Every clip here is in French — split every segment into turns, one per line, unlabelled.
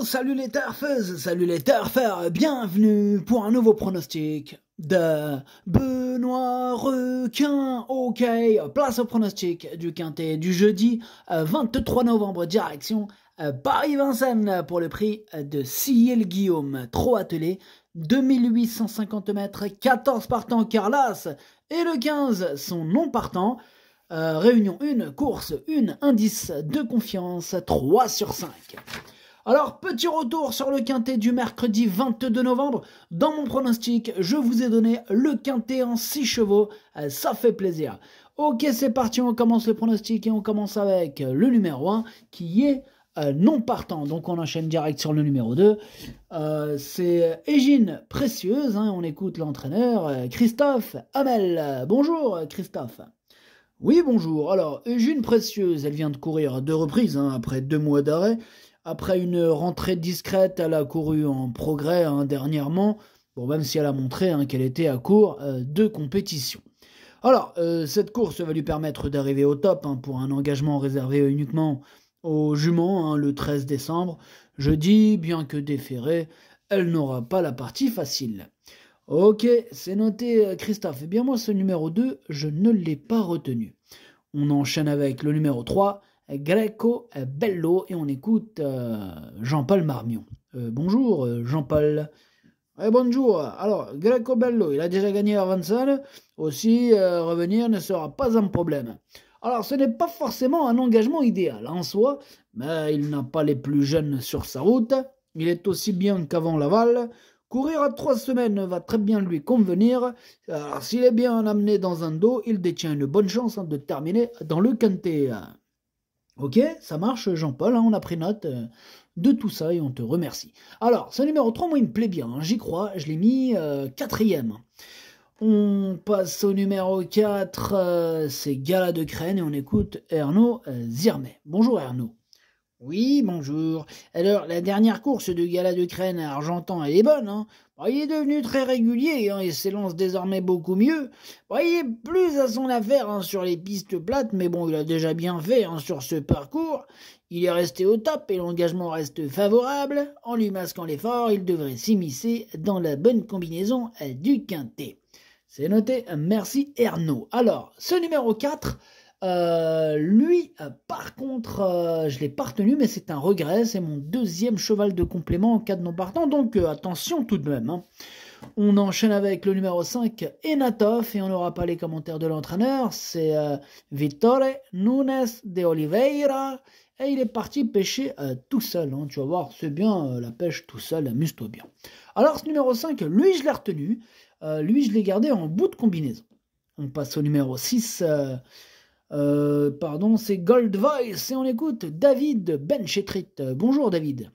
Oh, salut les turfeuses, salut les turfeurs, bienvenue pour un nouveau pronostic de Benoît Requin. Ok, place au pronostic du quintet du jeudi 23 euh, novembre, direction euh, Paris-Vincennes pour le prix euh, de Ciel Guillaume, trop attelé, 2850 mètres, 14 partants Carlas et le 15 sont non partants, réunion 1, course 1, indice de confiance 3 sur 5. Alors, petit retour sur le quintet du mercredi 22 novembre. Dans mon pronostic, je vous ai donné le quintet en 6 chevaux. Euh, ça fait plaisir. Ok, c'est parti, on commence le pronostic et on commence avec le numéro 1 qui est euh, non partant. Donc on enchaîne direct sur le numéro 2. Euh, c'est Égine Précieuse, hein, on écoute l'entraîneur Christophe Hamel. Bonjour Christophe. Oui, bonjour. Alors, Eugène Précieuse, elle vient de courir à deux reprises, hein, après deux mois d'arrêt après une rentrée discrète, elle a couru en progrès hein, dernièrement, bon, même si elle a montré hein, qu'elle était à court euh, de compétition. Alors, euh, cette course va lui permettre d'arriver au top hein, pour un engagement réservé uniquement aux juments le 13 décembre. Je dis, bien que déférée, elle n'aura pas la partie facile. Ok, c'est noté euh, Christophe. Eh bien moi, ce numéro 2, je ne l'ai pas retenu. On enchaîne avec le numéro 3, Greco Bello et on écoute euh, Jean-Paul Marmion. Euh, bonjour euh, Jean-Paul. Eh, bonjour. Alors, Greco Bello, il a déjà gagné à Aussi, revenir ne sera pas un problème. Alors, ce n'est pas forcément un engagement idéal en soi, mais il n'a pas les plus jeunes sur sa route. Il est aussi bien qu'avant Laval. Courir à trois semaines va très bien lui convenir. s'il est bien amené dans un dos, il détient une bonne chance de terminer dans le quintet. Ok, ça marche Jean-Paul, hein, on a pris note euh, de tout ça et on te remercie. Alors, ce numéro 3, moi il me plaît bien, hein, j'y crois, je l'ai mis euh, quatrième. On passe au numéro 4, euh, c'est Gala de Crène et on écoute Ernaud Zirmet. Bonjour Ernaud. Oui, bonjour. Alors, la dernière course de Gala de Crène à Argentan, elle est bonne, hein Il est devenu très régulier hein, et s'élance désormais beaucoup mieux. il est plus à son affaire hein, sur les pistes plates, mais bon, il a déjà bien fait hein, sur ce parcours. Il est resté au top et l'engagement reste favorable. En lui masquant l'effort, il devrait s'immiscer dans la bonne combinaison euh, du Quintet. C'est noté, merci Ernaud. Alors, ce numéro 4... Euh, lui, euh, par contre, euh, je l'ai pas retenu, mais c'est un regret. C'est mon deuxième cheval de complément en cas de non partant. Donc attention tout de même. Hein. On enchaîne avec le numéro 5, Enatoff, et on n'aura pas les commentaires de l'entraîneur. C'est Vittore Nunes de Oliveira. Et il est parti pêcher tout seul. Hein. Tu vas voir, c'est bien la pêche tout seul, amuse-toi bien. Alors ce numéro 5, lui, je l'ai retenu. lui, je l'ai gardé en bout de combinaison. On passe au numéro 6. Euh, pardon, c'est Gold Voice et on écoute David Benchetrit. Bonjour David.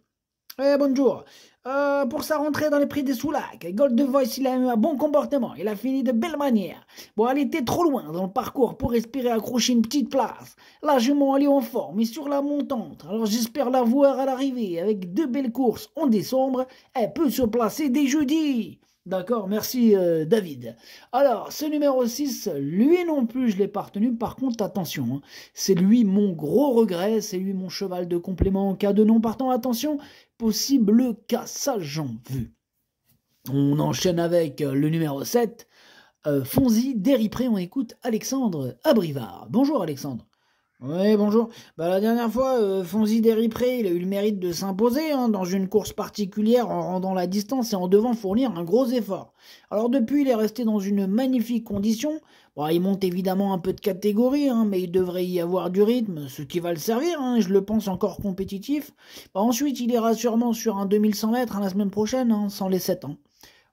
Eh, bonjour. Euh, pour sa rentrée dans les prix des sous-lacs, Gold Voice, il a eu un bon comportement. Il a fini de belle manière. Bon, elle était trop loin dans le parcours pour espérer accrocher une petite place. Là, je m'en est en forme et sur la montante. Alors j'espère la voir à l'arrivée avec deux belles courses en décembre. Elle peut se placer dès jeudi. D'accord, merci euh, David. Alors, ce numéro 6, lui non plus, je l'ai pas retenu. Par contre, attention, hein. c'est lui mon gros regret, c'est lui mon cheval de complément en cas de non partant. Attention, possible cassage en vue. On enchaîne avec euh, le numéro 7, Fonzy Fonzi, Déripré, on écoute Alexandre Abrivard. Bonjour Alexandre. Oui, bonjour. Bah, la dernière fois, euh, Fonzi il a eu le mérite de s'imposer hein, dans une course particulière en rendant la distance et en devant fournir un gros effort. Alors depuis, il est resté dans une magnifique condition. Bon, il monte évidemment un peu de catégorie, hein, mais il devrait y avoir du rythme, ce qui va le servir, hein, je le pense encore compétitif. Bah, ensuite, il ira sûrement sur un 2100 mètres la semaine prochaine, sans les 7 ans.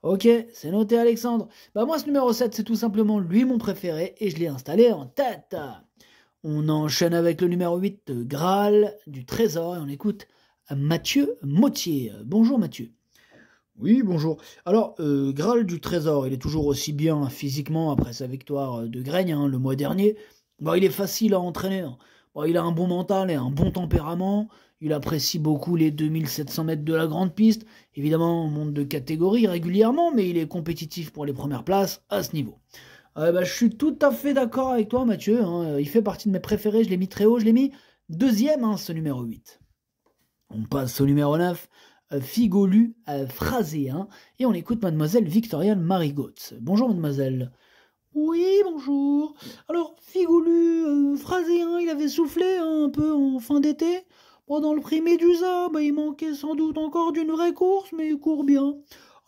Ok, c'est noté Alexandre. Bah moi ce numéro 7 c'est tout simplement lui mon préféré et je l'ai installé en tête. On enchaîne avec le numéro 8, Graal du Trésor, et on écoute Mathieu Mautier. Bonjour Mathieu. Oui, bonjour. Alors, euh, Graal du Trésor, il est toujours aussi bien physiquement après sa victoire euh, de Graigne hein, le mois dernier. il est facile à entraîner. Hein. il a un bon mental et un bon tempérament. Il apprécie beaucoup les 2700 mètres de la grande piste. Évidemment, on monte de catégorie régulièrement, mais il est compétitif pour les premières places à ce niveau. Euh, bah, je suis tout à fait d'accord avec toi, Mathieu. Hein. Il fait partie de mes préférés. Je l'ai mis très haut. Je l'ai mis deuxième, hein, ce numéro 8. On passe au numéro 9. Euh, Figolu euh, phraséen. Hein, et on écoute Mademoiselle Victoria Marigot. Bonjour, Mademoiselle. Oui, bonjour. Alors, Figolu phraséen, hein, il avait soufflé un peu en fin d'été. Pendant le prix Médusa, bah, il manquait sans doute encore d'une vraie course, mais il court bien.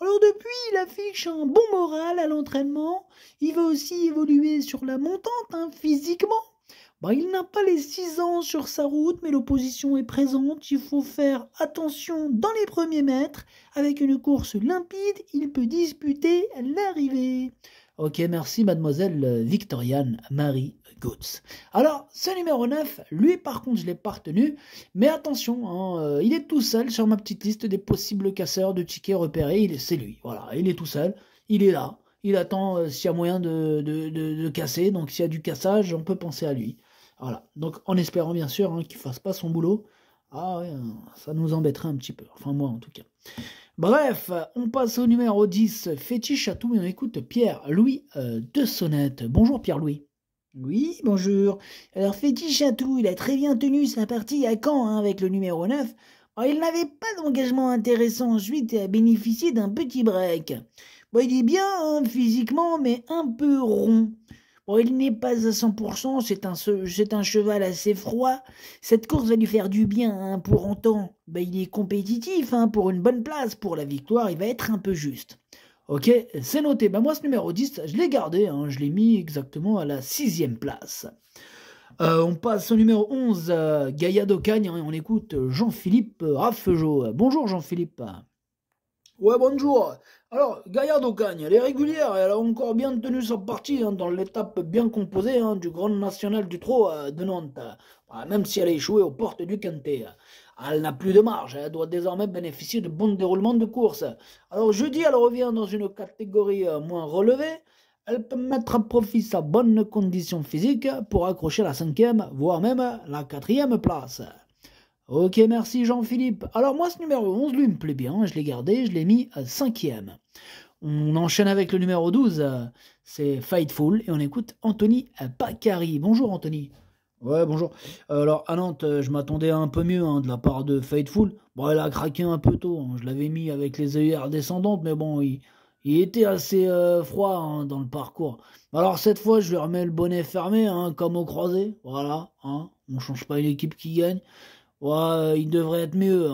Alors depuis, il affiche un bon moral à l'entraînement. Il va aussi évoluer sur la montante, hein, physiquement. Bah, il n'a pas les 6 ans sur sa route, mais l'opposition est présente. Il faut faire attention dans les premiers mètres. Avec une course limpide, il peut disputer l'arrivée. Ok, merci mademoiselle Victoriane Marie alors, ce numéro 9, lui par contre, je l'ai pas retenu, mais attention, hein, euh, il est tout seul sur ma petite liste des possibles casseurs de tickets repérés, c'est lui, voilà, il est tout seul, il est là, il attend euh, s'il y a moyen de, de, casser, donc s'il y a du cassage, on peut penser à lui. Voilà, donc en espérant bien sûr hein, qu'il fasse pas son boulot, ah hein, ça nous embêterait un petit peu, enfin moi en tout cas. Bref, on passe au numéro 10, fétiche à tout, mais on écoute Pierre-Louis euh, de Sonnette. Bonjour Pierre-Louis. Oui, bonjour. Alors Fétiche Chatou, il a très bien tenu sa partie à Caen hein, avec le numéro 9. il n'avait pas d'engagement intéressant ensuite et a bénéficié d'un petit break. Bon, il est bien hein, physiquement, mais un peu rond. Bon, il n'est pas à 100%, c'est un, c'est un cheval assez froid. Cette course va lui faire du bien hein, pour autant. Ben, il est compétitif, pour une bonne place, pour la victoire, il va être un peu juste. Ok, c'est noté. Ben moi, ce numéro 10, je l'ai gardé. Hein. je l'ai mis exactement à la sixième place. Euh, on passe au numéro 11, euh, Gaïa Docagne. Hein, on écoute Jean-Philippe euh, Raffejo. Bonjour Jean-Philippe. Ouais, bonjour. Alors, Gaïa Docagne, elle est régulière. Elle a encore bien tenu sa partie hein, dans l'étape bien composée du Grand National du Trot de Nantes. Bah, même si elle a échoué aux portes du Quintet. Elle n'a plus de marge, hein. elle doit désormais bénéficier de bons déroulements de course. Alors jeudi, elle revient dans une catégorie euh, moins relevée. Elle peut mettre à profit sa bonne condition physique pour accrocher la cinquième, voire même la quatrième place. Ok, merci Jean-Philippe. Alors moi, ce numéro 11, lui, me plaît bien. Je l'ai gardé, je l'ai mis euh, cinquième. On enchaîne avec le numéro 12, c'est Fightful, et on écoute Anthony Pacari. Bonjour Anthony. Ouais, bonjour. Alors, à Nantes, euh, je m'attendais un peu mieux hein, de la part de Faithful, Bon, elle a craqué un peu tôt. Hein. Je l'avais mis avec les œillères descendantes, mais bon, il, était assez euh, froid hein, dans le parcours. Alors, cette fois, je lui remets le bonnet fermé, comme au croisé. Voilà, on change pas une équipe qui gagne. Ouais, il devrait être mieux.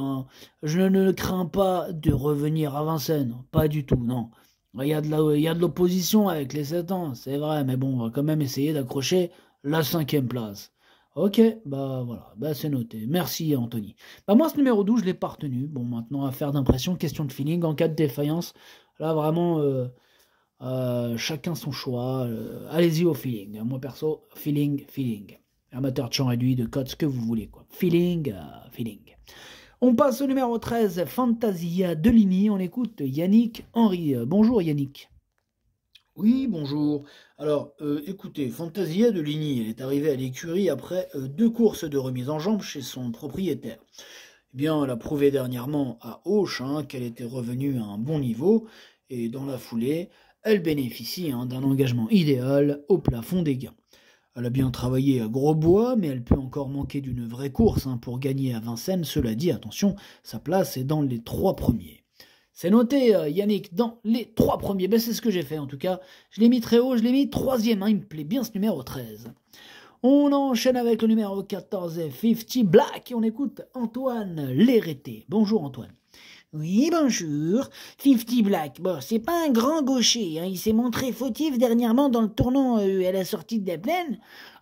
Je ne crains pas de revenir à Vincennes. Pas du tout, non. Il y a de l'opposition avec les 7 ans, c'est vrai, mais bon, on va quand même essayer d'accrocher la cinquième place. Ok, bah voilà, bah c'est noté. Merci Anthony. Bah moi ce numéro 12, je l'ai pas retenu. Bon maintenant affaire d'impression, question de feeling, en cas de défaillance. Là vraiment euh, euh, chacun son choix. Euh, allez-y au feeling. Moi perso, feeling, feeling. Amateur de champ réduit, de code, ce que vous voulez quoi. Feeling, feeling. On passe au numéro 13, Fantasia Lini. On écoute Yannick Henry. Bonjour Yannick. Oui, bonjour. Alors, euh, écoutez, Fantasia de Ligny, est arrivée à l'écurie après euh, deux courses de remise en jambe chez son propriétaire. Eh bien, elle a prouvé dernièrement à Auch hein, qu'elle était revenue à un bon niveau, et dans la foulée, elle bénéficie hein, d'un engagement idéal au plafond des gains. Elle a bien travaillé à gros bois, mais elle peut encore manquer d'une vraie course hein, pour gagner à Vincennes. Cela dit, attention, sa place est dans les trois premiers. C'est noté, euh, Yannick, dans les trois premiers. Ben, c'est ce que j'ai fait en tout cas. Je l'ai mis très haut, je l'ai mis troisième. Hein, il me plaît bien ce numéro 13. On enchaîne avec le numéro 14, 50 Black, et on écoute Antoine Lérété. Bonjour Antoine. Oui, bonjour. 50 Black, bon, c'est pas un grand gaucher, hein, il s'est montré fautif dernièrement dans le tournant euh, à la sortie de la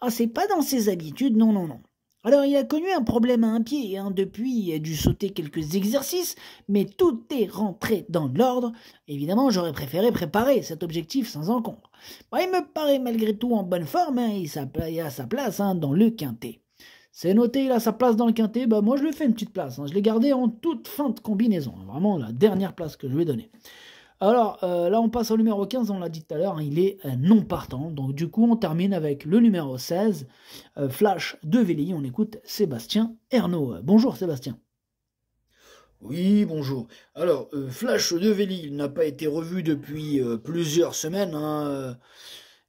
Ah, c'est pas dans ses habitudes, non, non, non. Alors il a connu un problème à un pied, hein, depuis il a dû sauter quelques exercices, mais tout est rentré dans l'ordre. Évidemment j'aurais préféré préparer cet objectif sans encombre. il me paraît malgré tout en bonne forme, hein, il, a sa place hein, dans le quintet. C'est noté, il a sa place dans le quintet, bah, moi je lui fais une petite place, je l'ai gardé en toute fin de combinaison, vraiment la dernière place que je lui ai donnée. Alors euh, là, on passe au numéro 15, on l'a dit tout à l'heure, hein, il est euh, non partant. Donc du coup, on termine avec le numéro 16, euh, Flash de Vélie. On écoute Sébastien Ernaud. Bonjour Sébastien. Oui, bonjour. Alors, Flash de il n'a pas été revu depuis plusieurs semaines. Hein,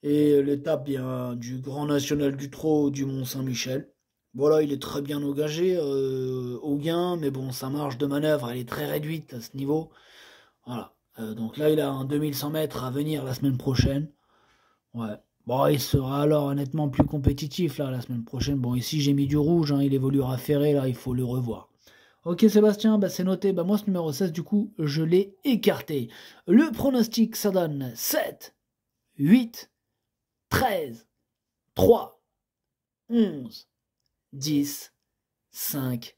et l'étape bien du Grand National du Trot du Mont-Saint-Michel. Voilà, il est très bien engagé au gain, mais bon, sa marge de manœuvre, elle est très réduite à ce niveau. Voilà. Euh, donc là, il a un 2100 mètres à venir la semaine prochaine. Ouais. Bon, il sera alors honnêtement plus compétitif là la semaine prochaine. Bon, ici j'ai mis du rouge, hein. il évoluera ferré, là il faut le revoir. Ok Sébastien, bah, c'est noté, bah, moi ce numéro 16 du coup je l'ai écarté. Le pronostic ça donne 7, 8, 13, 3, 11, 10, 5,